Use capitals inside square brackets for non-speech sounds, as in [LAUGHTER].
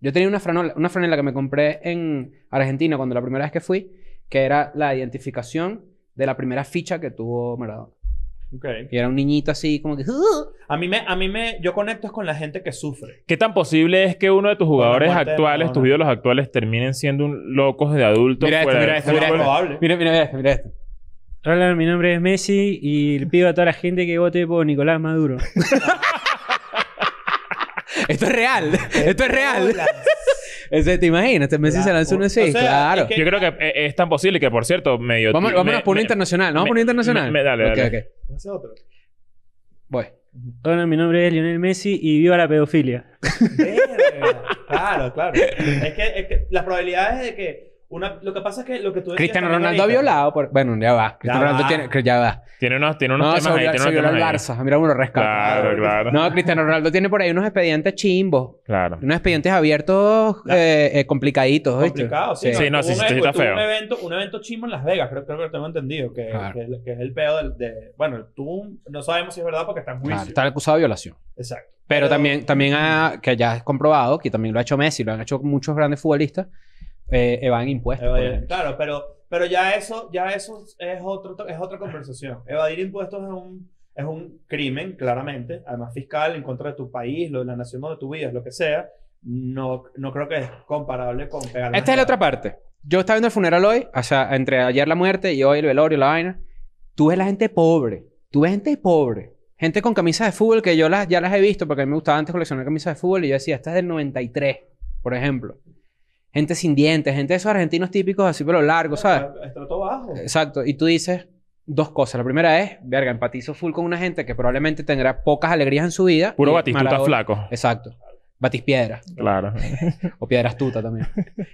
Yo tenía una franela, una franela que me compré en Argentina cuando la primera vez que fui, que era la identificación de la primera ficha que tuvo Maradona. Okay. Y era un niñito así como que... A mí me... A mí me yo conecto es con la gente que sufre. ¿Qué tan posible es que uno de tus jugadores actuales, tus actuales, terminen siendo un locos de adultos? Mira esto, mira esto, mira esto. Mira, mira esto, mira esto. Hola, mi nombre es Messi y le pido a toda la gente que vote por Nicolás Maduro. [LAUGHS] Esto es real. Ah, [LAUGHS] esto es real. [LAUGHS] ¿Te imaginas? Este Messi se lanzó un así. claro. Yo creo que eh, es tan posible que, por cierto, medio... Vamos, vámonos por un internacional. vamos a poner internacional? dale, dale. otro. Voy. Hola, mi nombre es Lionel Messi y viva la pedofilia. claro, claro. es que las probabilidades de que lo que pasa es que lo que tú decías Cristiano Ronaldo ha violado. Por, bueno, ya va. Cristiano Ronaldo va. tiene. Ya va. Tiene unos, tiene unos temas ahí. el Barça. Mira, uno rescata. Claro, claro. No, Cristiano Ronaldo tiene por ahí unos expedientes chimbos. Claro. Unos expedientes abiertos eh, eh, complicaditos. Complicados, sí. Sí, no, sí, sí, está feo. Un evento, un evento chimbo en Las Vegas, creo, que lo tengo entendido. Que, que, es, el pedo del. De, bueno, tú no sabemos si es verdad porque está en juicio. Claro, está acusado de violación. Exacto. Pero, también, también que ya es comprobado, que también lo ha hecho Messi, lo han hecho muchos grandes futbolistas eh, eh impuestos. Pues. claro, pero, pero ya eso, ya eso es, otro, es otra conversación. Evadir impuestos es un, es un crimen, claramente, además fiscal, en contra de tu país, lo de la nación de tu vives, lo que sea. No, no creo que es comparable con pegar. Esta es la otra parte. Yo estaba viendo el funeral hoy, o sea, entre ayer la muerte y hoy el velorio, la vaina. Tú ves la gente pobre. Tú ves gente pobre. Gente con camisas de fútbol que yo las, ya las he visto porque a mí me gustaba antes coleccionar camisas de fútbol y yo decía, esta es del 93, por ejemplo gente sin dientes, gente de esos argentinos típicos así pero largo, ¿sabes? bajo. Exacto. Y tú dices dos cosas. La primera es, verga, empatizo full con una gente que probablemente tendrá pocas alegrías en su vida. Puro Batistuta flaco. Exacto. piedra. Claro. [LAUGHS] o Piedra Astuta también. [LAUGHS]